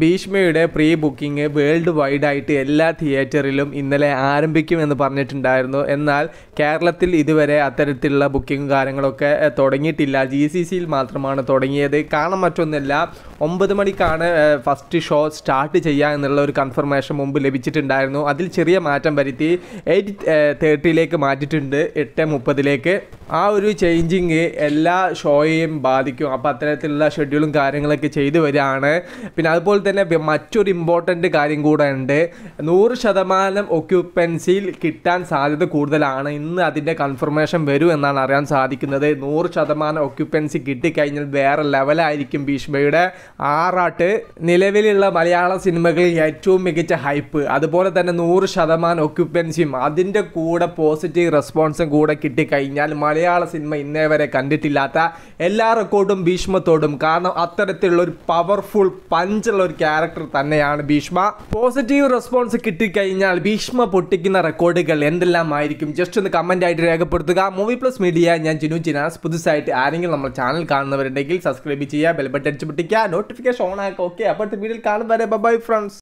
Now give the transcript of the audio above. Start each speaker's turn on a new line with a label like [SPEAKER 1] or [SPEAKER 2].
[SPEAKER 1] ഭീഷ്മയുടെ pre booking world wide ആയിട്ട് എല്ലാ തിയേറ്ററിലും ഇന്നലെ ആരംഭിക്കുമെന്ന് പറഞ്ഞിട്ടുണ്ടായിരുന്നു എന്നാൽ കേരളത്തിൽ ഇതുവരെ അത്തരത്തിലുള്ള ബുക്കിംഗ് കാര്യങ്ങളൊക്കെ തുടങ്ങിയിട്ടില്ല ജി സി സിയിൽ മാത്രമാണ് തുടങ്ങിയത് കാരണം മറ്റൊന്നല്ല ഒമ്പത് മണിക്കാണ് ഫസ്റ്റ് ഷോ സ്റ്റാർട്ട് ചെയ്യുക എന്നുള്ള ഒരു കൺഫർമേഷൻ മുമ്പ് ലഭിച്ചിട്ടുണ്ടായിരുന്നു അതിൽ ചെറിയ മാറ്റം വരുത്തി എയ്റ്റ് തേർട്ടിയിലേക്ക് മാറ്റിയിട്ടുണ്ട് എട്ട് മുപ്പതിലേക്ക് ആ ഒരു ചേഞ്ചിങ് എല്ലാ ഷോയെയും ബാധിക്കും അപ്പോൾ അത്തരത്തിലുള്ള ഷെഡ്യൂളും കാര്യങ്ങളൊക്കെ ചെയ്തു വരികയാണ് പിന്നെ അതുപോലെ അതുപോലെ തന്നെ മറ്റൊരു ഇമ്പോർട്ടൻ്റ് കാര്യം കൂടെ ഉണ്ട് നൂറ് ശതമാനം ഒക്യുപ്പൻസിയിൽ കിട്ടാൻ സാധ്യത കൂടുതലാണ് ഇന്ന് അതിൻ്റെ കൺഫർമേഷൻ വരും എന്നാണ് അറിയാൻ സാധിക്കുന്നത് നൂറ് ശതമാനം ഒക്യുപ്പൻസി കിട്ടിക്കഴിഞ്ഞാൽ വേറെ ലെവലായിരിക്കും ഭീഷ്മയുടെ ആറാട്ട് നിലവിലുള്ള മലയാള സിനിമകളിൽ ഏറ്റവും മികച്ച ഹൈപ്പ് അതുപോലെ തന്നെ നൂറ് ശതമാനം ഒക്യുപ്പൻസിയും അതിൻ്റെ കൂടെ പോസിറ്റീവ് റെസ്പോൺസും കൂടെ കിട്ടിക്കഴിഞ്ഞാൽ മലയാള സിനിമ ഇന്നേ വരെ കണ്ടിട്ടില്ലാത്ത എല്ലാ റെക്കോർഡും ഭീഷ്മത്തോടും കാരണം അത്തരത്തിലുള്ള ഒരു പവർഫുൾ പഞ്ചുള്ള ഒരു ക്യാരക്ടർ തന്നെയാണ് ഭീഷ്മ പോസിറ്റീവ് റെസ്പോൺസ് കിട്ടിക്കഴിഞ്ഞാൽ ഭീഷ്മ പൊട്ടിക്കുന്ന റെക്കോർഡുകൾ എന്തെല്ലാം ആയിരിക്കും ജസ്റ്റ് ഒന്ന് കമന്റ് ആയിട്ട് രേഖപ്പെടുത്തുക മൂവി പ്ലസ് മീഡിയ ഞാൻ ജിനു ജിനാസ് പുതുസായിട്ട് ആരെങ്കിലും നമ്മൾ ചാനൽ കാണുന്നവരുണ്ടെങ്കിൽ സബ്സ്ക്രൈബ് ചെയ്യുക ബെൽബട്ടടിച്ച് പൊട്ടിക്കുക നോട്ടിഫിക്കേഷൻ ഓൺ ആക്കുക ഓക്കെ അപ്പോഴത്തെ വീഡിയോയിൽ കാണും വരെ ബൈ ഫ്രണ്ട്സ്